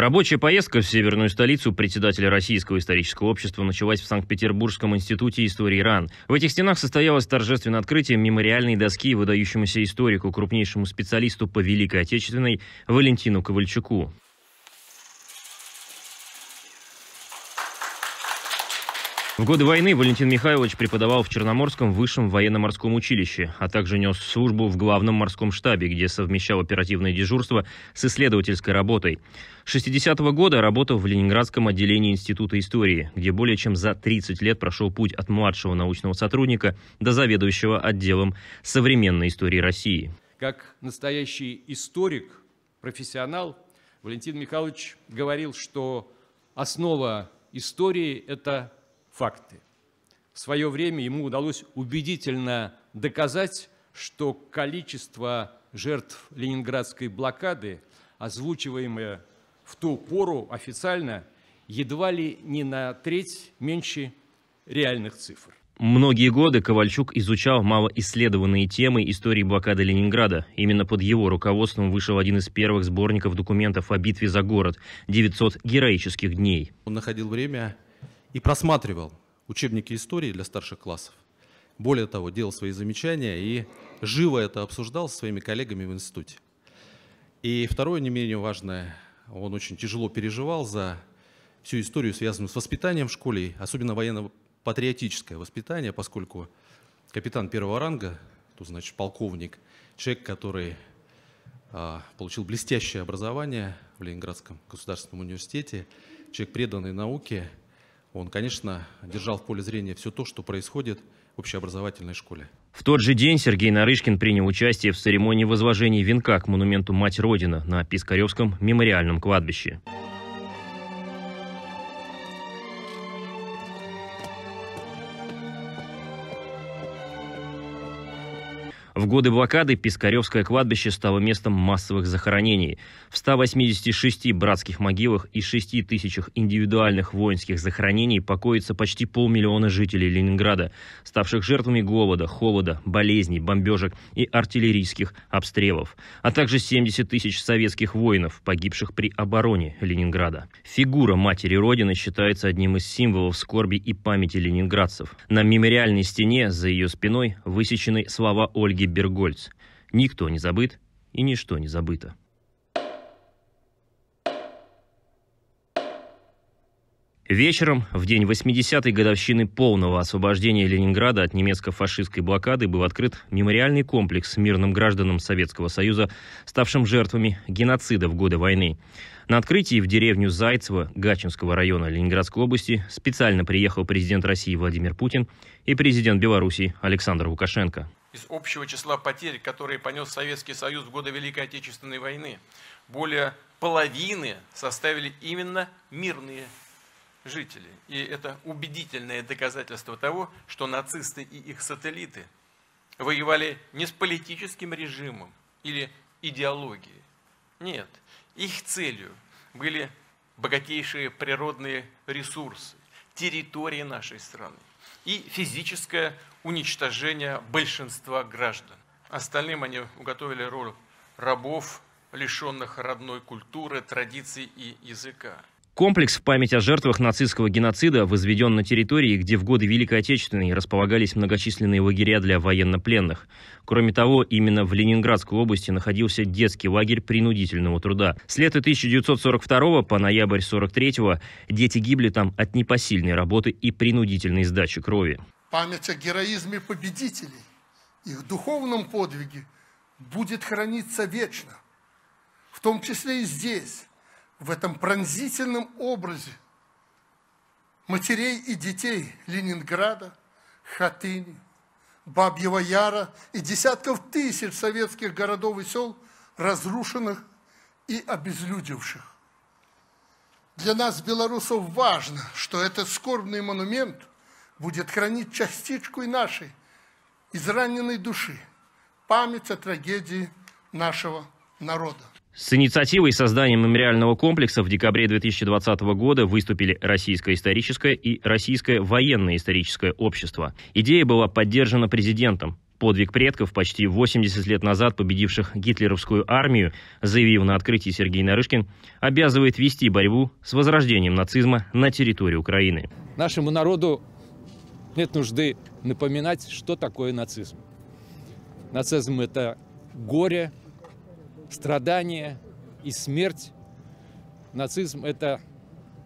Рабочая поездка в северную столицу председателя Российского исторического общества началась в Санкт-Петербургском институте истории Иран. В этих стенах состоялось торжественное открытие мемориальной доски выдающемуся историку, крупнейшему специалисту по Великой Отечественной Валентину Ковальчуку. В годы войны Валентин Михайлович преподавал в Черноморском высшем военно-морском училище, а также нес службу в главном морском штабе, где совмещал оперативное дежурство с исследовательской работой. С 60-го года работал в Ленинградском отделении Института истории, где более чем за 30 лет прошел путь от младшего научного сотрудника до заведующего отделом современной истории России. Как настоящий историк, профессионал, Валентин Михайлович говорил, что основа истории – это факты. В свое время ему удалось убедительно доказать, что количество жертв ленинградской блокады, озвучиваемое в ту пору официально, едва ли не на треть меньше реальных цифр. Многие годы Ковальчук изучал малоисследованные темы истории блокады Ленинграда. Именно под его руководством вышел один из первых сборников документов о битве за город «900 героических дней». Он находил время и просматривал учебники истории для старших классов. Более того, делал свои замечания и живо это обсуждал со своими коллегами в институте. И второе, не менее важное, он очень тяжело переживал за всю историю, связанную с воспитанием в школе, особенно военно-патриотическое воспитание, поскольку капитан первого ранга, то значит полковник, человек, который а, получил блестящее образование в Ленинградском государственном университете, человек преданный науке – он, конечно, держал в поле зрения все то, что происходит в общеобразовательной школе. В тот же день Сергей Нарышкин принял участие в церемонии возложения венка к монументу «Мать Родина» на Пискаревском мемориальном кладбище. В годы блокады Пискаревское кладбище стало местом массовых захоронений. В 186 братских могилах и 6 тысячах индивидуальных воинских захоронений покоится почти полмиллиона жителей Ленинграда, ставших жертвами голода, холода, болезней, бомбежек и артиллерийских обстрелов, а также 70 тысяч советских воинов, погибших при обороне Ленинграда. Фигура матери Родины считается одним из символов скорби и памяти ленинградцев. На мемориальной стене за ее спиной высечены слова Ольги Бергольц. Никто не забыт и ничто не забыто. Вечером, в день 80-й годовщины полного освобождения Ленинграда от немецко-фашистской блокады, был открыт мемориальный комплекс с мирным гражданам Советского Союза, ставшим жертвами геноцида в годы войны. На открытии в деревню Зайцево Гачинского района Ленинградской области специально приехал президент России Владимир Путин и президент Беларуси Александр Лукашенко из общего числа потерь, которые понес Советский Союз в годы Великой Отечественной войны, более половины составили именно мирные жители. И это убедительное доказательство того, что нацисты и их сателлиты воевали не с политическим режимом или идеологией. Нет, их целью были богатейшие природные ресурсы, территории нашей страны и физическое уничтожение большинства граждан. Остальным они уготовили роль рабов, лишенных родной культуры, традиций и языка. Комплекс в память о жертвах нацистского геноцида возведен на территории, где в годы Великой Отечественной располагались многочисленные лагеря для военнопленных. Кроме того, именно в Ленинградской области находился детский лагерь принудительного труда. С лета 1942 по ноябрь 43 дети гибли там от непосильной работы и принудительной сдачи крови. Память о героизме победителей, их духовном подвиге будет храниться вечно, в том числе и здесь, в этом пронзительном образе матерей и детей Ленинграда, Хатыни, Бабьего Яра и десятков тысяч советских городов и сел, разрушенных и обезлюдевших. Для нас, белорусов, важно, что этот скорбный монумент будет хранить частичку и нашей израненной души, память о трагедии нашего народа. С инициативой создания мемориального комплекса в декабре 2020 года выступили Российское историческое и Российское военно-историческое общество. Идея была поддержана президентом. Подвиг предков, почти 80 лет назад победивших гитлеровскую армию, заявил на открытии Сергей Нарышкин, обязывает вести борьбу с возрождением нацизма на территории Украины. Нашему народу нет нужды напоминать, что такое нацизм. Нацизм – это горе, страдания и смерть. Нацизм – это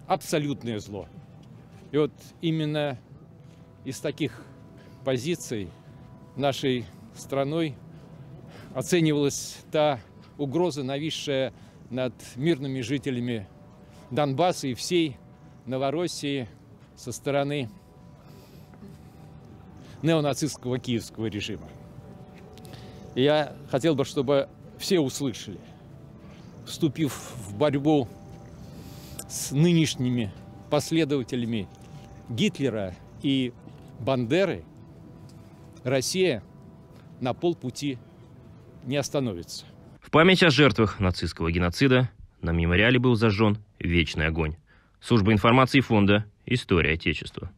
абсолютное зло. И вот именно из таких позиций нашей страной оценивалась та угроза, нависшая над мирными жителями Донбасса и всей Новороссии со стороны неонацистского киевского режима. И я хотел бы, чтобы все услышали, вступив в борьбу с нынешними последователями Гитлера и Бандеры, Россия на полпути не остановится. В память о жертвах нацистского геноцида на мемориале был зажжен вечный огонь. Служба информации фонда «История Отечества».